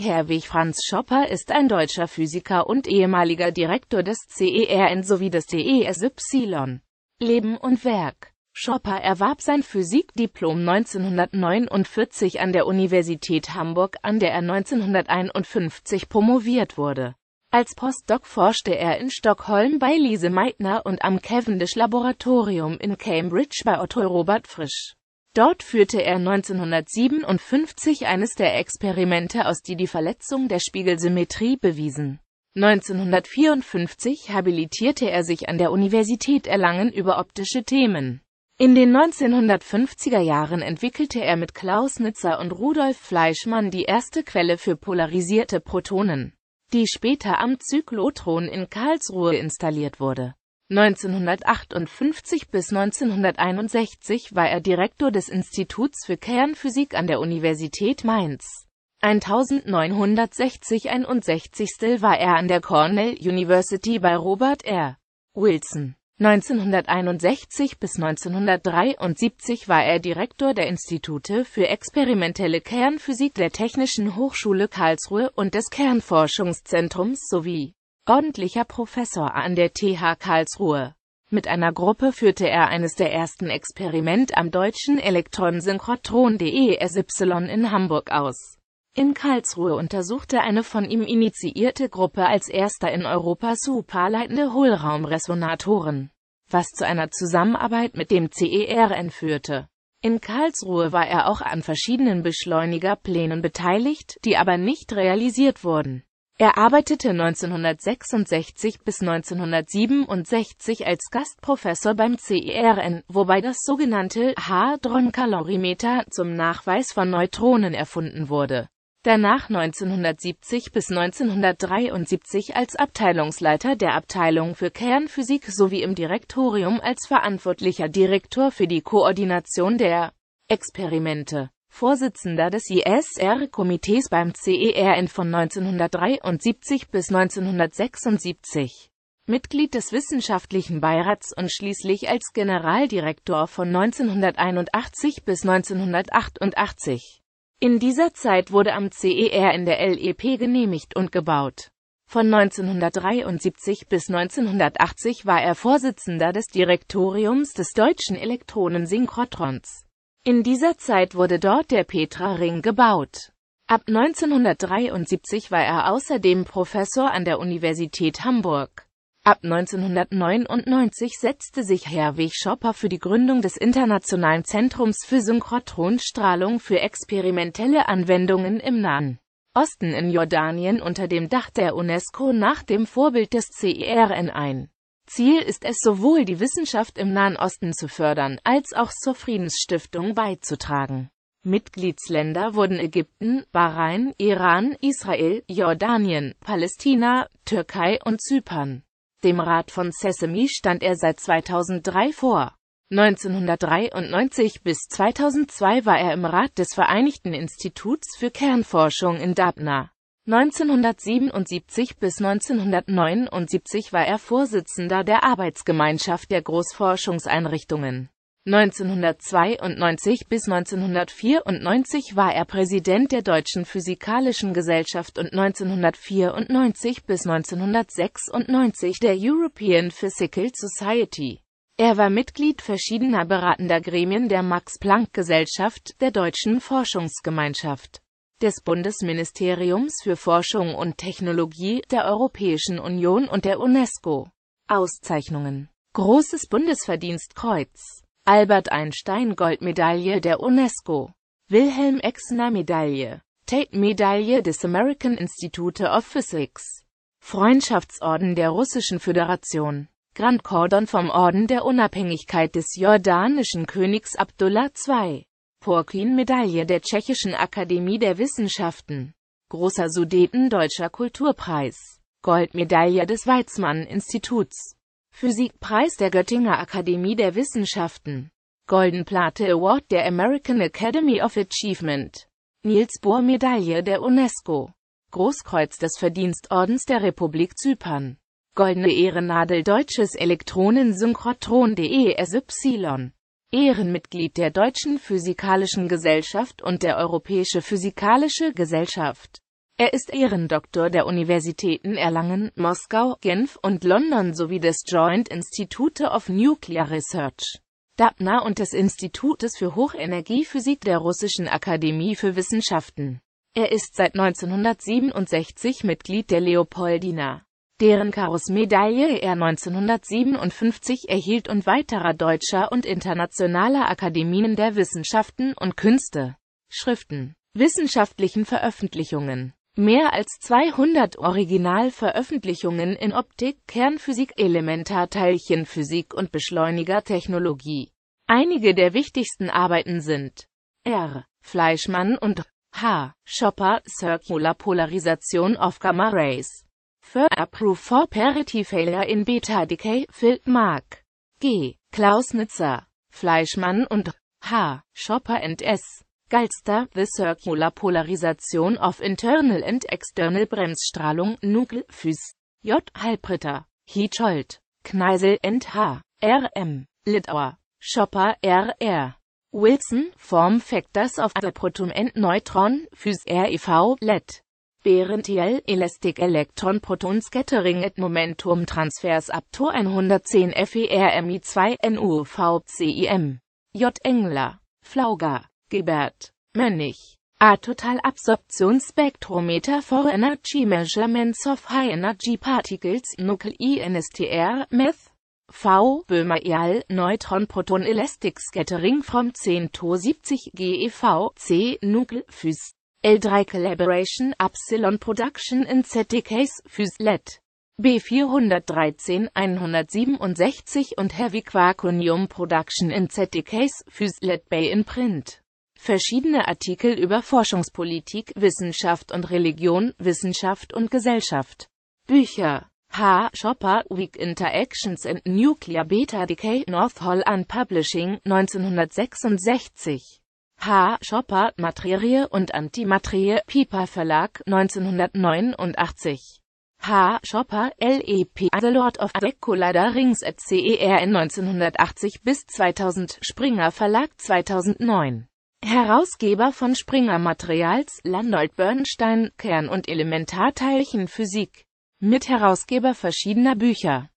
Herwig Franz Schopper ist ein deutscher Physiker und ehemaliger Direktor des CERN sowie des DESY. Leben und Werk Schopper erwarb sein Physikdiplom 1949 an der Universität Hamburg, an der er 1951 promoviert wurde. Als Postdoc forschte er in Stockholm bei Lise Meitner und am Cavendish Laboratorium in Cambridge bei Otto Robert Frisch. Dort führte er 1957 eines der Experimente aus, die die Verletzung der Spiegelsymmetrie bewiesen. 1954 habilitierte er sich an der Universität Erlangen über optische Themen. In den 1950er Jahren entwickelte er mit Klaus Nitzer und Rudolf Fleischmann die erste Quelle für polarisierte Protonen, die später am Zyklotron in Karlsruhe installiert wurde. 1958 bis 1961 war er Direktor des Instituts für Kernphysik an der Universität Mainz. 1960-61 war er an der Cornell University bei Robert R. Wilson. 1961 bis 1973 war er Direktor der Institute für experimentelle Kernphysik der Technischen Hochschule Karlsruhe und des Kernforschungszentrums sowie ordentlicher Professor an der TH Karlsruhe. Mit einer Gruppe führte er eines der ersten Experiment am deutschen Elektronensynchrotron DESY in Hamburg aus. In Karlsruhe untersuchte eine von ihm initiierte Gruppe als erster in Europa superleitende Hohlraumresonatoren, was zu einer Zusammenarbeit mit dem CERN führte. In Karlsruhe war er auch an verschiedenen Beschleunigerplänen beteiligt, die aber nicht realisiert wurden. Er arbeitete 1966 bis 1967 als Gastprofessor beim CERN, wobei das sogenannte Hadron-Kalorimeter zum Nachweis von Neutronen erfunden wurde. Danach 1970 bis 1973 als Abteilungsleiter der Abteilung für Kernphysik sowie im Direktorium als verantwortlicher Direktor für die Koordination der Experimente. Vorsitzender des ISR-Komitees beim CERN von 1973 bis 1976, Mitglied des Wissenschaftlichen Beirats und schließlich als Generaldirektor von 1981 bis 1988. In dieser Zeit wurde am CER in der LEP genehmigt und gebaut. Von 1973 bis 1980 war er Vorsitzender des Direktoriums des Deutschen Elektronensynchrotrons. In dieser Zeit wurde dort der Petra-Ring gebaut. Ab 1973 war er außerdem Professor an der Universität Hamburg. Ab 1999 setzte sich Herwig Schopper für die Gründung des Internationalen Zentrums für Synchrotronstrahlung für experimentelle Anwendungen im Nahen Osten in Jordanien unter dem Dach der UNESCO nach dem Vorbild des CERN ein Ziel ist es sowohl die Wissenschaft im Nahen Osten zu fördern, als auch zur Friedensstiftung beizutragen. Mitgliedsländer wurden Ägypten, Bahrain, Iran, Israel, Jordanien, Palästina, Türkei und Zypern. Dem Rat von Sesame stand er seit 2003 vor. 1993 bis 2002 war er im Rat des Vereinigten Instituts für Kernforschung in Dabna. 1977 bis 1979 war er Vorsitzender der Arbeitsgemeinschaft der Großforschungseinrichtungen. 1992 bis 1994 war er Präsident der Deutschen Physikalischen Gesellschaft und 1994 bis 1996 der European Physical Society. Er war Mitglied verschiedener beratender Gremien der Max-Planck-Gesellschaft, der Deutschen Forschungsgemeinschaft des Bundesministeriums für Forschung und Technologie, der Europäischen Union und der UNESCO. Auszeichnungen Großes Bundesverdienstkreuz Albert Einstein Goldmedaille der UNESCO Wilhelm Exner Medaille Tate Medaille des American Institute of Physics Freundschaftsorden der Russischen Föderation Grand Cordon vom Orden der Unabhängigkeit des jordanischen Königs Abdullah II Porkin-Medaille der Tschechischen Akademie der Wissenschaften, Großer Sudeten Deutscher Kulturpreis, Goldmedaille des Weizmann-Instituts, Physikpreis der Göttinger Akademie der Wissenschaften, Golden Plate Award der American Academy of Achievement, Niels Bohr-Medaille der UNESCO, Großkreuz des Verdienstordens der Republik Zypern, Goldene Ehrennadel Deutsches Elektronensynchrotron DESY. Ehrenmitglied der Deutschen Physikalischen Gesellschaft und der Europäische Physikalische Gesellschaft. Er ist Ehrendoktor der Universitäten Erlangen, Moskau, Genf und London sowie des Joint Institute of Nuclear Research, DAPNA und des Institutes für Hochenergiephysik der Russischen Akademie für Wissenschaften. Er ist seit 1967 Mitglied der Leopoldina deren Karus-Medaille er 1957 erhielt und weiterer deutscher und internationaler Akademien der Wissenschaften und Künste, Schriften, wissenschaftlichen Veröffentlichungen. Mehr als 200 Originalveröffentlichungen in Optik, Kernphysik, Elementarteilchenphysik und Beschleunigertechnologie. Einige der wichtigsten Arbeiten sind R. Fleischmann und H. Schopper Circular Polarisation of Gamma Rays for approve for parity failure in beta decay Phil Mark G. Klausnitzer Fleischmann und H. Schopper and S. Galster, The Circular Polarization of Internal and External Bremsstrahlung, Nugel, Füß, J. Halbritter, Hietscholt, Kneisel and H. R. M. Litauer, Schopper, R. R. Wilson, Form Factors of the Proton and Neutron, Füß R. E. V. LED. Während EL Elastic Electron Proton Scattering at Momentum Transfers up to 110 FERMI2 NUVCIM. J. Engler, Flauger, Gebert, Mönnig. A total Absorption Spectrometer for Energy Measurements of High Energy Particles Nuclei NSTR Meth. V. Böhmer EAL Neutron Proton Elastic Scattering from 10 to 70 GeV C Nuclephys L3 Collaboration Upsilon Production in ZDKs Phys B413 167 und Heavy Quarkonium Production in ZDKs Phys e Bay in Print Verschiedene Artikel über Forschungspolitik, Wissenschaft und Religion, Wissenschaft und Gesellschaft. Bücher H. Shopper, Weak Interactions and Nuclear Beta Decay, North Holland Publishing, 1966 H. Schopper, Materie und Antimaterie, Piper Verlag, 1989. H. Schopper, L.E.P. The Lord of the Collider Rings at C.E.R. in 1980 bis 2000, Springer Verlag 2009. Herausgeber von Springer Materials, Landolt Bernstein, Kern- und Elementarteilchenphysik. Mitherausgeber verschiedener Bücher.